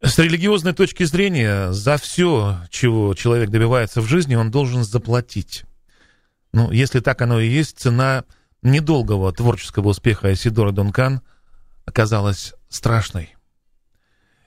С религиозной точки зрения, за все, чего человек добивается в жизни, он должен заплатить. Ну, если так оно и есть, цена недолгого творческого успеха Исидора Дункан оказалась страшной.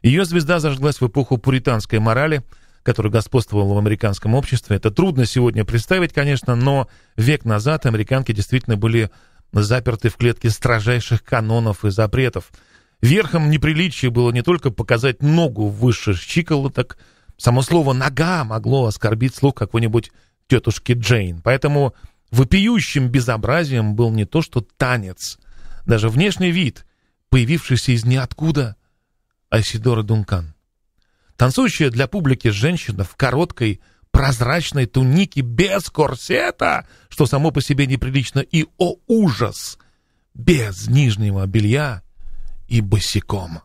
Ее звезда зажглась в эпоху пуританской морали, которая господствовала в американском обществе. Это трудно сегодня представить, конечно, но век назад американки действительно были заперты в клетке строжайших канонов и запретов – Верхом неприличия было не только показать ногу выше щиколоток, само слово «нога» могло оскорбить слух какой-нибудь тетушки Джейн, поэтому вопиющим безобразием был не то что танец, даже внешний вид, появившийся из ниоткуда Айсидора Дункан. Танцующая для публики женщина в короткой, прозрачной тунике без корсета, что само по себе неприлично и, о ужас, без нижнего белья и босиком.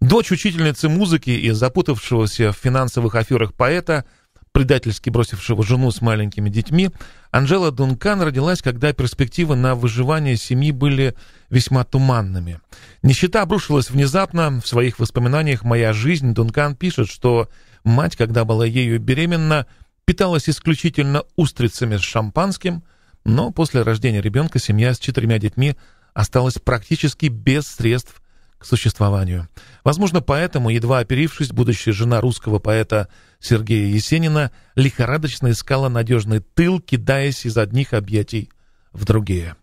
Дочь учительницы музыки и запутавшегося в финансовых аферах поэта, предательски бросившего жену с маленькими детьми, Анжела Дункан родилась, когда перспективы на выживание семьи были весьма туманными. Нищета обрушилась внезапно. В своих воспоминаниях «Моя жизнь» Дункан пишет, что мать, когда была ею беременна, питалась исключительно устрицами с шампанским, но после рождения ребенка семья с четырьмя детьми – осталась практически без средств к существованию. Возможно, поэтому, едва оперившись, будущая жена русского поэта Сергея Есенина лихорадочно искала надежный тыл, кидаясь из одних объятий в другие.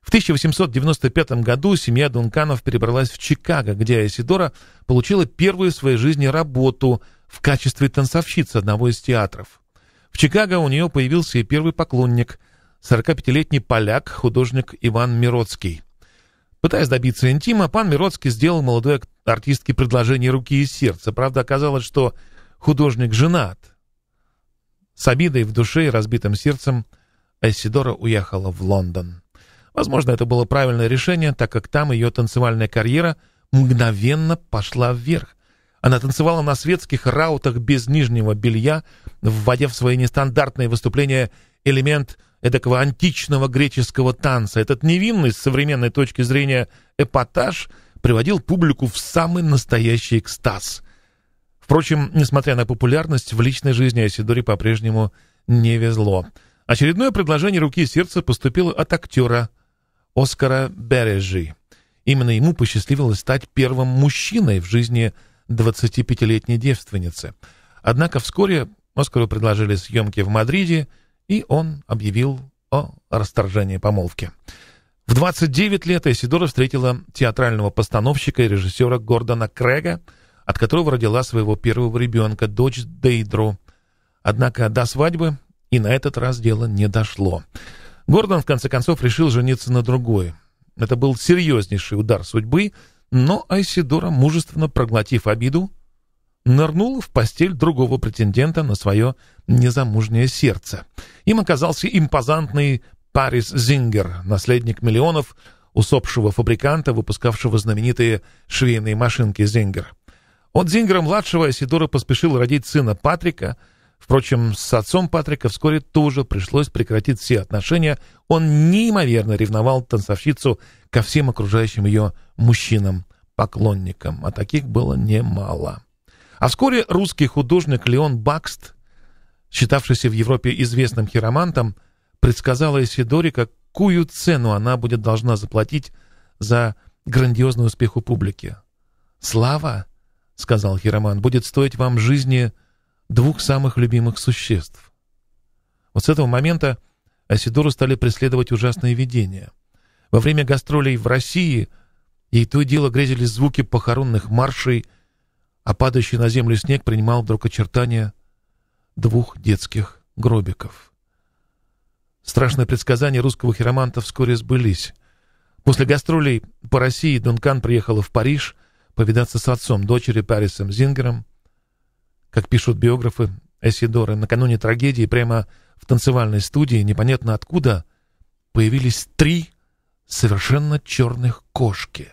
В 1895 году семья Дунканов перебралась в Чикаго, где Айсидора получила первую в своей жизни работу в качестве танцовщицы одного из театров. В Чикаго у нее появился и первый поклонник – 45-летний поляк, художник Иван Мироцкий. Пытаясь добиться интима, пан Мироцкий сделал молодой артистке предложение руки и сердца. Правда, оказалось, что художник женат. С обидой в душе и разбитым сердцем Айсидора уехала в Лондон. Возможно, это было правильное решение, так как там ее танцевальная карьера мгновенно пошла вверх. Она танцевала на светских раутах без нижнего белья, вводя в свои нестандартные выступления элемент эдакого античного греческого танца. Этот невинный, с современной точки зрения, эпатаж приводил публику в самый настоящий экстаз. Впрочем, несмотря на популярность, в личной жизни Асидоре по-прежнему не везло. Очередное предложение руки и сердца поступило от актера Оскара Бережи. Именно ему посчастливилось стать первым мужчиной в жизни 25-летней девственницы. Однако вскоре Оскару предложили съемки в Мадриде – и он объявил о расторжении помолвки. В 29 лет Эсидора встретила театрального постановщика и режиссера Гордона Крэга, от которого родила своего первого ребенка, дочь Дейдру. Однако до свадьбы и на этот раз дело не дошло. Гордон, в конце концов, решил жениться на другой. Это был серьезнейший удар судьбы, но Айсидора, мужественно проглотив обиду, нырнул в постель другого претендента на свое незамужнее сердце. Им оказался импозантный Парис Зингер, наследник миллионов, усопшего фабриканта, выпускавшего знаменитые швейные машинки Зингер. От Зингера-младшего Сидора поспешил родить сына Патрика. Впрочем, с отцом Патрика вскоре тоже пришлось прекратить все отношения. Он неимоверно ревновал танцовщицу ко всем окружающим ее мужчинам, поклонникам, а таких было немало. А вскоре русский художник Леон Бакст, считавшийся в Европе известным хиромантом, предсказал Исидоре, какую цену она будет должна заплатить за грандиозный успех у публики. «Слава», — сказал хиромант, — «будет стоить вам жизни двух самых любимых существ». Вот с этого момента Асидору стали преследовать ужасные видения. Во время гастролей в России ей то и дело грезились звуки похоронных маршей — а падающий на землю снег принимал вдруг очертания двух детских гробиков. Страшные предсказания русского хироманта вскоре сбылись. После гастролей по России Дункан приехала в Париж повидаться с отцом дочери Парисом Зингером. Как пишут биографы Эсидоры, накануне трагедии прямо в танцевальной студии непонятно откуда появились три совершенно черных кошки.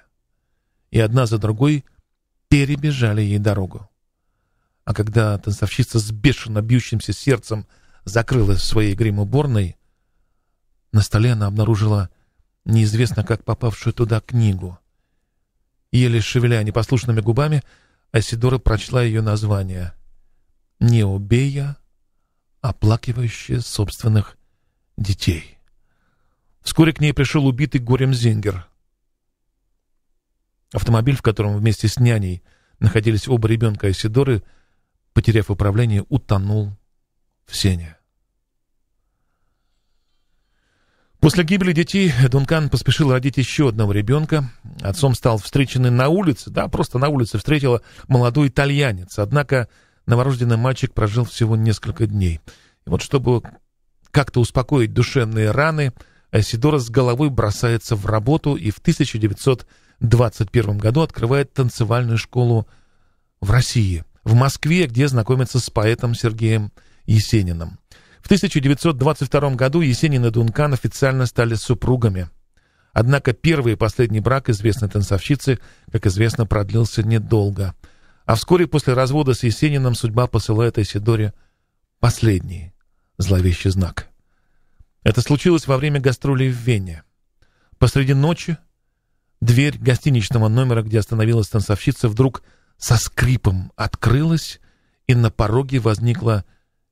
И одна за другой – перебежали ей дорогу. А когда танцовщица с бешено бьющимся сердцем закрылась в своей гримуборной, на столе она обнаружила неизвестно как попавшую туда книгу. Еле шевеля непослушными губами, Асидора прочла ее название «Не убей я, оплакивающая собственных детей». Вскоре к ней пришел убитый горем Зингер. Автомобиль, в котором вместе с няней находились оба ребенка Айсидоры, потеряв управление, утонул в сене. После гибели детей Дункан поспешил родить еще одного ребенка. Отцом стал встреченный на улице, да, просто на улице встретила молодой итальянец. Однако новорожденный мальчик прожил всего несколько дней. И вот чтобы как-то успокоить душевные раны, Асидора с головой бросается в работу и в 1900 2021 году открывает танцевальную школу в России, в Москве, где знакомится с поэтом Сергеем Есениным. В 1922 году Есенин и Дункан официально стали супругами. Однако первый и последний брак известной танцовщицы, как известно, продлился недолго. А вскоре после развода с Есениным судьба посылает Исидоре последний зловещий знак. Это случилось во время гастролей в Вене. Посреди ночи Дверь гостиничного номера, где остановилась танцовщица, вдруг со скрипом открылась, и на пороге возникла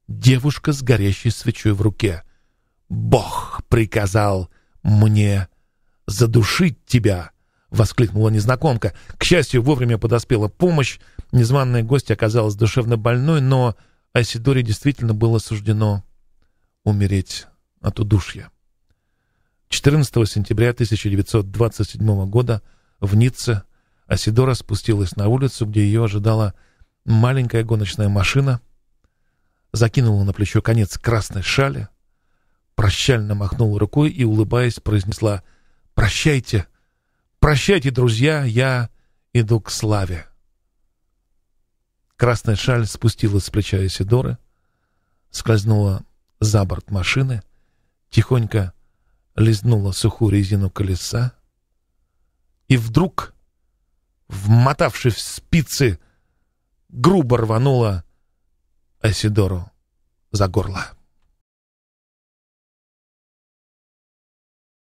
девушка с горящей свечой в руке. «Бог приказал мне задушить тебя!» — воскликнула незнакомка. К счастью, вовремя подоспела помощь. Незваная гость оказалась душевно больной, но Айсидоре действительно было суждено умереть от удушья. 14 сентября 1927 года в Ницце Асидора спустилась на улицу, где ее ожидала маленькая гоночная машина, закинула на плечо конец красной шали, прощально махнула рукой и, улыбаясь, произнесла «Прощайте! Прощайте, друзья! Я иду к славе!» Красная шаль спустилась с плеча Исидоры, скользнула за борт машины, тихонько лизнула сухую резину колеса, и вдруг, вмотавшись в спицы, грубо рванула Асидору за горло.